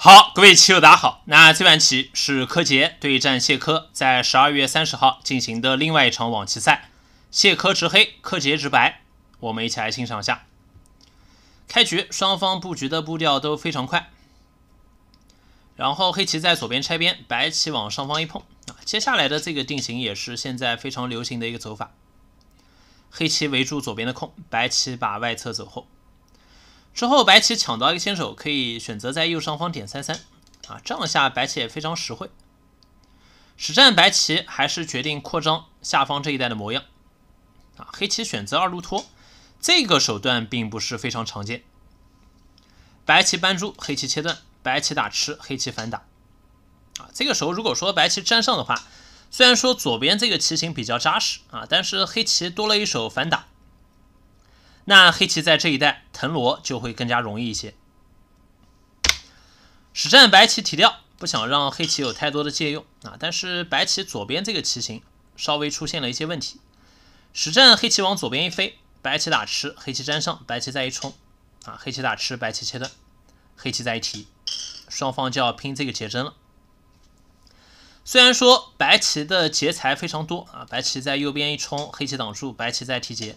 好，各位棋友，大家好。那这盘棋是柯洁对战谢柯，在十二月三十号进行的另外一场网棋赛。谢柯执黑，柯洁执白，我们一起来欣赏一下。开局双方布局的步调都非常快，然后黑棋在左边拆边，白棋往上方一碰啊，接下来的这个定型也是现在非常流行的一个走法。黑棋围住左边的空，白棋把外侧走后。之后白棋抢到一个先手，可以选择在右上方点三三，啊，这样下白棋也非常实惠。实战白棋还是决定扩张下方这一带的模样，啊，黑棋选择二路拖，这个手段并不是非常常见。白棋搬珠，黑棋切断，白棋打吃，黑棋反打。啊，这个时候如果说白棋占上的话，虽然说左边这个棋形比较扎实啊，但是黑棋多了一手反打。那黑棋在这一带藤挪就会更加容易一些。实战白棋提掉，不想让黑棋有太多的借用啊。但是白棋左边这个棋形稍微出现了一些问题。实战黑棋往左边一飞，白棋打吃，黑棋粘上，白棋再一冲啊，黑棋打吃，白棋切断，黑棋再一提，双方就要拼这个结针了。虽然说白棋的劫材非常多啊，白棋在右边一冲，黑棋挡住，白棋再提劫。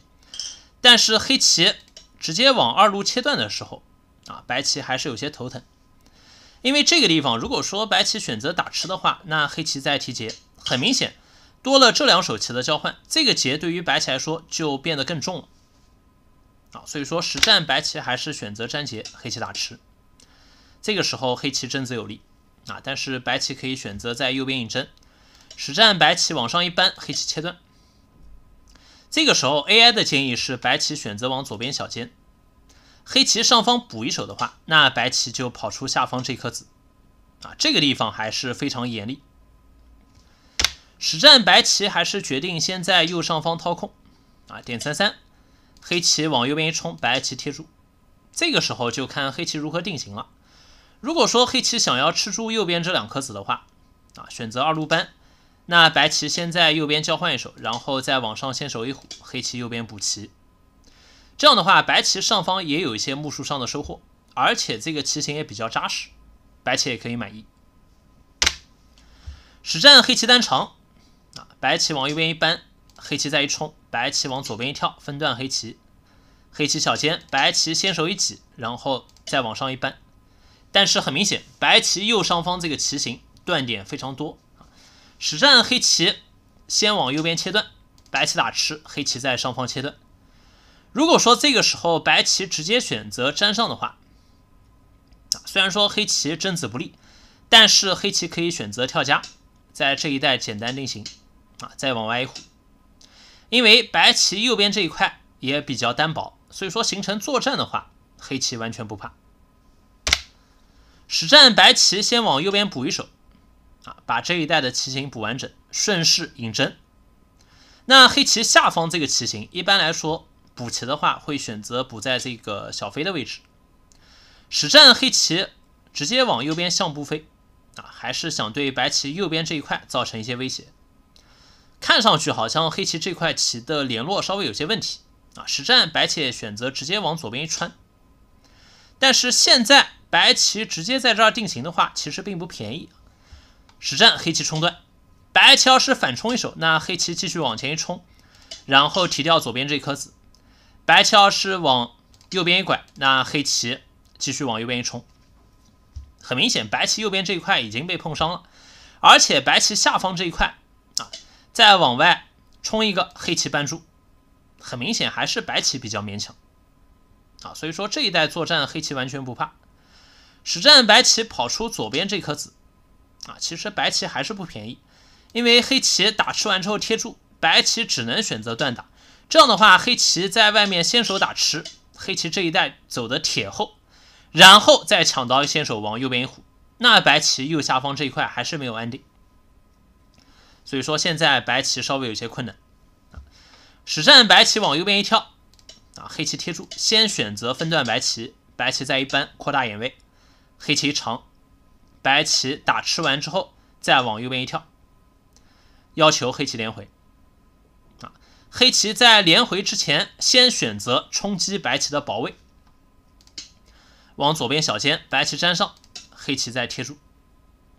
但是黑棋直接往二路切断的时候，啊，白棋还是有些头疼，因为这个地方如果说白棋选择打吃的话，那黑棋再提劫，很明显多了这两手棋的交换，这个劫对于白棋来说就变得更重了，啊，所以说实战白棋还是选择粘劫，黑棋打吃，这个时候黑棋真子有利，啊，但是白棋可以选择在右边引针，实战白棋往上一扳，黑棋切断。这个时候，AI 的建议是白棋选择往左边小尖，黑棋上方补一手的话，那白棋就跑出下方这颗子，啊，这个地方还是非常严厉。实战白棋还是决定先在右上方掏空，啊，点三三，黑棋往右边一冲，白棋贴住，这个时候就看黑棋如何定型了。如果说黑棋想要吃住右边这两颗子的话，啊，选择二路扳。那白棋先在右边交换一手，然后再往上先手一虎，黑棋右边补棋。这样的话，白棋上方也有一些目数上的收获，而且这个棋形也比较扎实，白棋也可以满意。实战黑棋单长，啊，白棋往右边一扳，黑棋再一冲，白棋往左边一跳，分段黑棋。黑棋小尖，白棋先手一挤，然后再往上一扳。但是很明显，白棋右上方这个棋形断点非常多。实战黑棋先往右边切断，白棋打吃，黑棋在上方切断。如果说这个时候白棋直接选择粘上的话，虽然说黑棋争子不利，但是黑棋可以选择跳家，在这一带简单定型，啊，再往外一虎，因为白棋右边这一块也比较单薄，所以说形成作战的话，黑棋完全不怕。实战白棋先往右边补一手。把这一带的棋形补完整，顺势引针。那黑棋下方这个棋形，一般来说补棋的话，会选择补在这个小飞的位置。实战黑棋直接往右边象步飞，啊，还是想对白棋右边这一块造成一些威胁。看上去好像黑棋这块棋的联络稍微有些问题，啊，实战白棋选择直接往左边一穿。但是现在白棋直接在这儿定型的话，其实并不便宜。实战黑棋冲断，白棋要是反冲一手，那黑棋继续往前一冲，然后提掉左边这颗子。白棋要是往右边一拐，那黑棋继续往右边一冲。很明显，白棋右边这一块已经被碰伤了，而且白棋下方这一块啊，再往外冲一个黑棋扳住，很明显还是白棋比较勉强啊。所以说这一代作战，黑棋完全不怕。实战白棋跑出左边这颗子。啊，其实白棋还是不便宜，因为黑棋打吃完之后贴住，白棋只能选择断打。这样的话，黑棋在外面先手打吃，黑棋这一带走的铁厚，然后再抢到先手往右边一虎，那白棋右下方这一块还是没有安定。所以说现在白棋稍微有些困难啊。实战白棋往右边一跳，啊，黑棋贴住，先选择分段白棋，白棋在一般扩大眼位，黑棋一长。白棋打吃完之后，再往右边一跳，要求黑棋连回。啊，黑棋在连回之前，先选择冲击白棋的保卫，往左边小尖，白棋粘上，黑棋再贴住。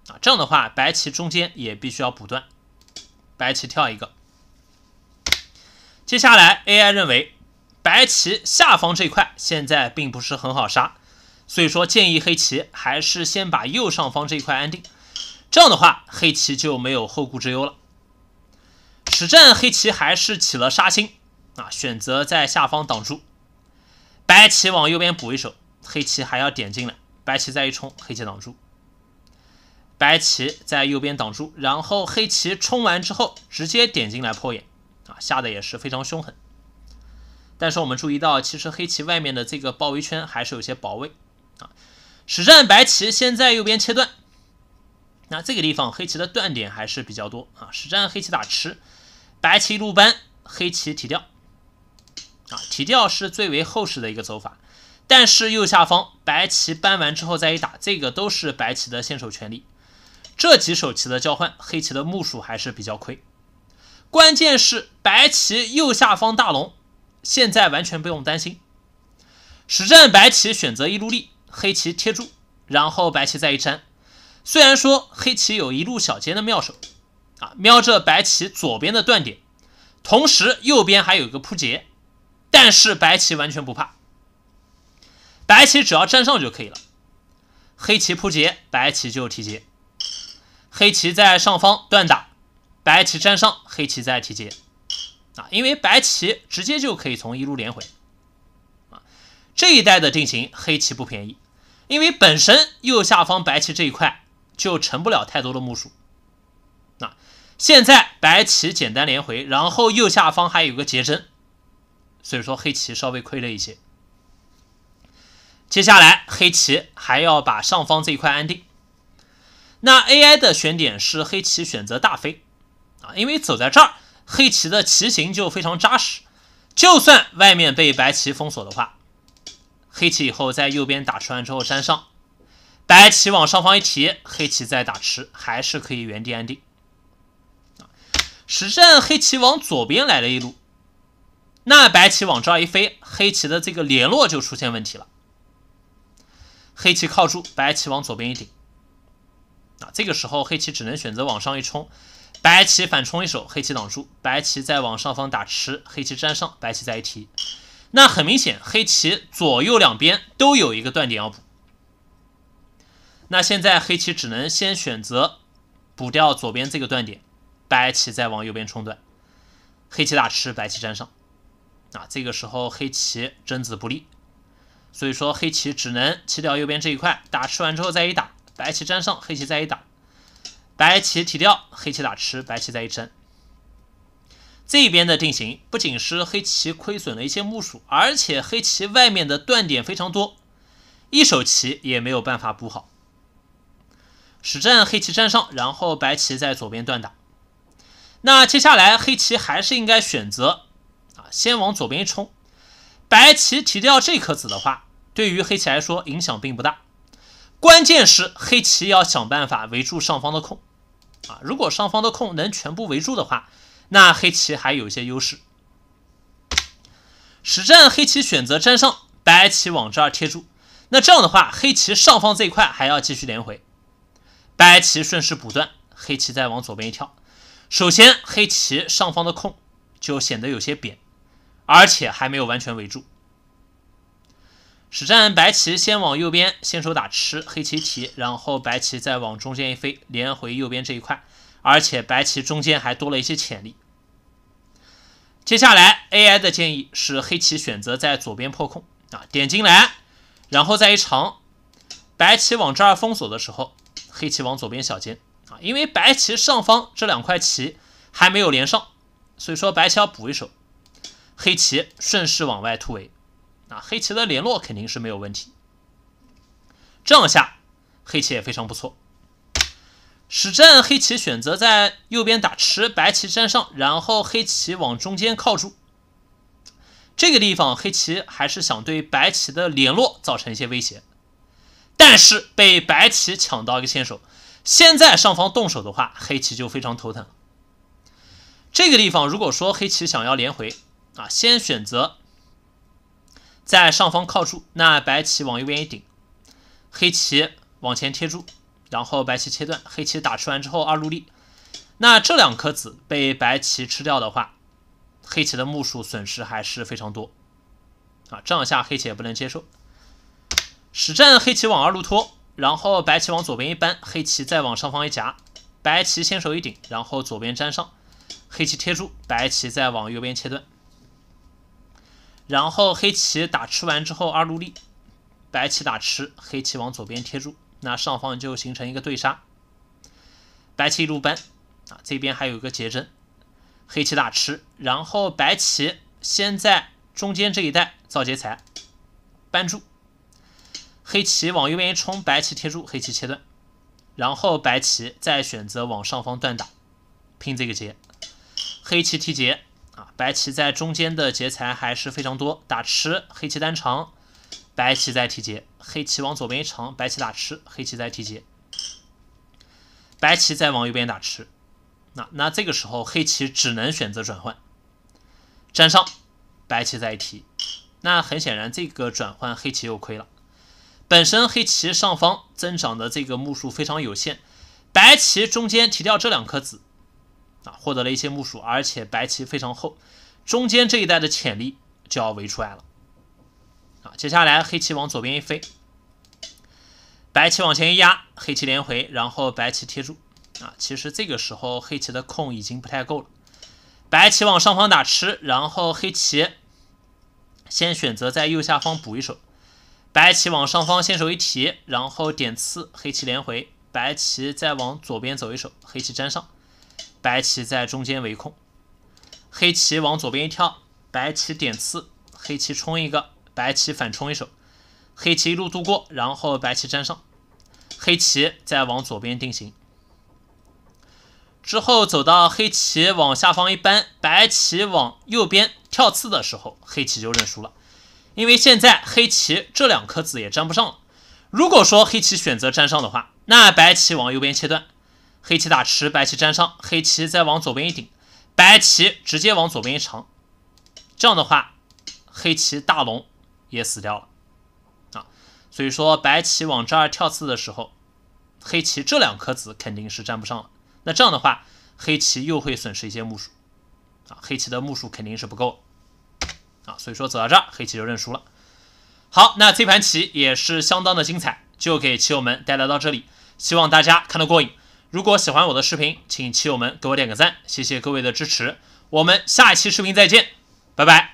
啊，这样的话，白棋中间也必须要补断。白棋跳一个，接下来 AI 认为白棋下方这块现在并不是很好杀。所以说，建议黑棋还是先把右上方这一块安定，这样的话，黑棋就没有后顾之忧了。实战黑棋还是起了杀心啊，选择在下方挡住，白棋往右边补一手，黑棋还要点进来，白棋再一冲，黑棋挡住，白棋在右边挡住，然后黑棋冲完之后直接点进来破眼啊，下的也是非常凶狠。但是我们注意到，其实黑棋外面的这个包围圈还是有些薄位。实战白棋先在右边切断，那这个地方黑棋的断点还是比较多啊。实战黑棋打吃，白棋一路黑棋提掉，啊提掉是最为厚实的一个走法。但是右下方白棋搬完之后再一打，这个都是白棋的先手权利。这几手棋的交换，黑棋的目数还是比较亏。关键是白棋右下方大龙现在完全不用担心。实战白棋选择一路利，黑棋贴住，然后白棋再一粘。虽然说黑棋有一路小尖的妙手，啊，瞄着白棋左边的断点，同时右边还有一个扑劫，但是白棋完全不怕。白棋只要粘上就可以了，黑棋扑劫，白棋就提劫。黑棋在上方断打，白棋粘上，黑棋再提劫。啊，因为白棋直接就可以从一路连回。这一代的定型黑棋不便宜，因为本身右下方白棋这一块就成不了太多的目数。那现在白棋简单连回，然后右下方还有个结针，所以说黑棋稍微亏了一些。接下来黑棋还要把上方这一块安定。那 AI 的选点是黑棋选择大飞啊，因为走在这儿，黑棋的棋形就非常扎实，就算外面被白棋封锁的话。黑棋以后在右边打出来之后粘上，白棋往上方一提，黑棋再打吃，还是可以原地安定。实战黑棋往左边来了一路，那白棋往这儿一飞，黑棋的这个联络就出现问题了。黑棋靠住，白棋往左边一顶，啊，这个时候黑棋只能选择往上一冲，白棋反冲一手，黑棋挡住，白棋再往上方打吃，黑棋粘上，白棋再一提。那很明显，黑棋左右两边都有一个断点要补。那现在黑棋只能先选择补掉左边这个断点，白棋再往右边冲断。黑棋打吃，白棋粘上。啊，这个时候黑棋争子不利，所以说黑棋只能吃掉右边这一块。打吃完之后再一打，白棋粘上，黑棋再一打，白棋提掉，黑棋打吃，白棋再一粘。这边的定型不仅是黑棋亏损了一些木数，而且黑棋外面的断点非常多，一手棋也没有办法补好。实战黑棋占上，然后白棋在左边断打。那接下来黑棋还是应该选择啊，先往左边一冲。白棋提掉这颗子的话，对于黑棋来说影响并不大。关键是黑棋要想办法围住上方的空啊，如果上方的空能全部围住的话。那黑棋还有一些优势，实战黑棋选择粘上，白棋往这儿贴住。那这样的话，黑棋上方这一块还要继续连回，白棋顺势补断，黑棋再往左边一跳。首先，黑棋上方的空就显得有些扁，而且还没有完全围住。实战白棋先往右边先手打吃黑棋提，然后白棋再往中间一飞，连回右边这一块，而且白棋中间还多了一些潜力。接下来 AI 的建议是黑棋选择在左边破空啊，点进来，然后再一长，白棋往这儿封锁的时候，黑棋往左边小尖啊，因为白棋上方这两块棋还没有连上，所以说白棋要补一手，黑棋顺势往外突围啊，黑棋的联络肯定是没有问题，这样下黑棋也非常不错。实战黑棋选择在右边打吃，白棋占上，然后黑棋往中间靠住。这个地方黑棋还是想对白棋的联络造成一些威胁，但是被白棋抢到一个先手。现在上方动手的话，黑棋就非常头疼。这个地方如果说黑棋想要连回啊，先选择在上方靠住，那白棋往右边一顶，黑棋往前贴住。然后白棋切断，黑棋打吃完之后二路立，那这两颗子被白棋吃掉的话，黑棋的目数损失还是非常多啊！这样下黑棋也不能接受。实战黑棋往二路拖，然后白棋往左边一扳，黑棋再往上方一夹，白棋先手一顶，然后左边粘上，黑棋贴住，白棋再往右边切断，然后黑棋打吃完之后二路立，白棋打吃，黑棋往左边贴住。那上方就形成一个对杀，白棋一路奔啊，这边还有一个劫争，黑棋大吃，然后白棋先在中间这一带造劫材，扳住，黑棋往右边一冲，白棋贴住，黑棋切断，然后白棋再选择往上方断打，拼这个劫，黑棋提劫啊，白棋在中间的劫材还是非常多，打吃，黑棋单长。白棋再提劫，黑棋往左边一长，白棋打吃，黑棋再提劫，白棋再往右边打吃，那那这个时候黑棋只能选择转换，粘上，白棋再提，那很显然这个转换黑棋又亏了，本身黑棋上方增长的这个目数非常有限，白棋中间提掉这两颗子，啊，获得了一些目数，而且白棋非常厚，中间这一带的潜力就要围出来了。啊，接下来黑棋往左边一飞，白棋往前一压，黑棋连回，然后白棋贴住。啊，其实这个时候黑棋的空已经不太够了。白棋往上方打吃，然后黑棋先选择在右下方补一手。白棋往上方先手一提，然后点刺，黑棋连回，白棋再往左边走一手，黑棋粘上，白棋在中间围控，黑棋往左边一跳，白棋点刺，黑棋冲一个。白棋反冲一手，黑棋一路度过，然后白棋粘上，黑棋再往左边定型，之后走到黑棋往下方一扳，白棋往右边跳刺的时候，黑棋就认输了，因为现在黑棋这两颗子也粘不上了。如果说黑棋选择粘上的话，那白棋往右边切断，黑棋打吃，白棋粘上，黑棋再往左边一顶，白棋直接往左边一长，这样的话，黑棋大龙。也死掉了，啊，所以说白棋往这儿跳刺的时候，黑棋这两颗子肯定是占不上了。那这样的话，黑棋又会损失一些目数，啊，黑棋的目数肯定是不够啊，所以说走到这儿，黑棋就认输了。好，那这盘棋也是相当的精彩，就给棋友们带来到这里，希望大家看得过瘾。如果喜欢我的视频，请棋友们给我点个赞，谢谢各位的支持。我们下一期视频再见，拜拜。